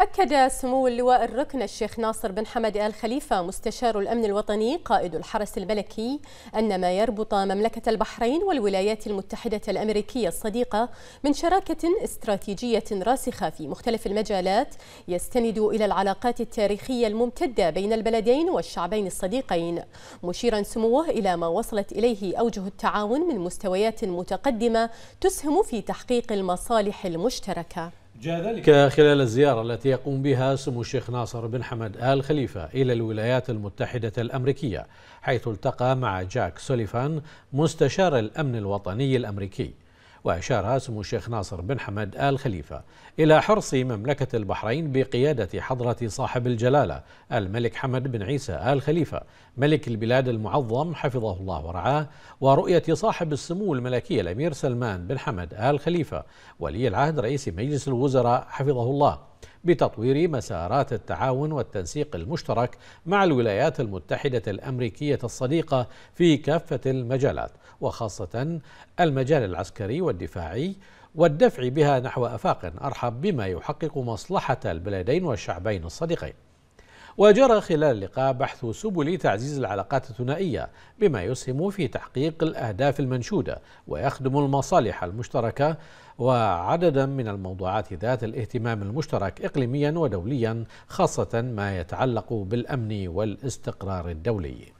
أكد سمو اللواء الركن الشيخ ناصر بن حمد آل خليفة مستشار الأمن الوطني قائد الحرس الملكي أن ما يربط مملكة البحرين والولايات المتحدة الأمريكية الصديقة من شراكة استراتيجية راسخة في مختلف المجالات يستند إلى العلاقات التاريخية الممتدة بين البلدين والشعبين الصديقين مشيرا سموه إلى ما وصلت إليه أوجه التعاون من مستويات متقدمة تسهم في تحقيق المصالح المشتركة جاء ذلك خلال الزيارة التي يقوم بها سمو الشيخ ناصر بن حمد آل خليفة إلى الولايات المتحدة الأمريكية حيث التقى مع جاك سوليفان مستشار الأمن الوطني الأمريكي وأشار سمو الشيخ ناصر بن حمد آل خليفة إلى حرص مملكة البحرين بقيادة حضرة صاحب الجلالة الملك حمد بن عيسى آل خليفة ملك البلاد المعظم حفظه الله ورعاه ورؤية صاحب السمو الملكي الأمير سلمان بن حمد آل خليفة ولي العهد رئيس مجلس الوزراء حفظه الله بتطوير مسارات التعاون والتنسيق المشترك مع الولايات المتحدة الأمريكية الصديقة في كافة المجالات وخاصة المجال العسكري والدفاعي والدفع بها نحو افاق ارحب بما يحقق مصلحه البلدين والشعبين الصديقين وجرى خلال اللقاء بحث سبل تعزيز العلاقات الثنائية بما يسهم في تحقيق الأهداف المنشودة ويخدم المصالح المشتركة وعددا من الموضوعات ذات الاهتمام المشترك إقليميا ودوليا خاصة ما يتعلق بالأمن والاستقرار الدولي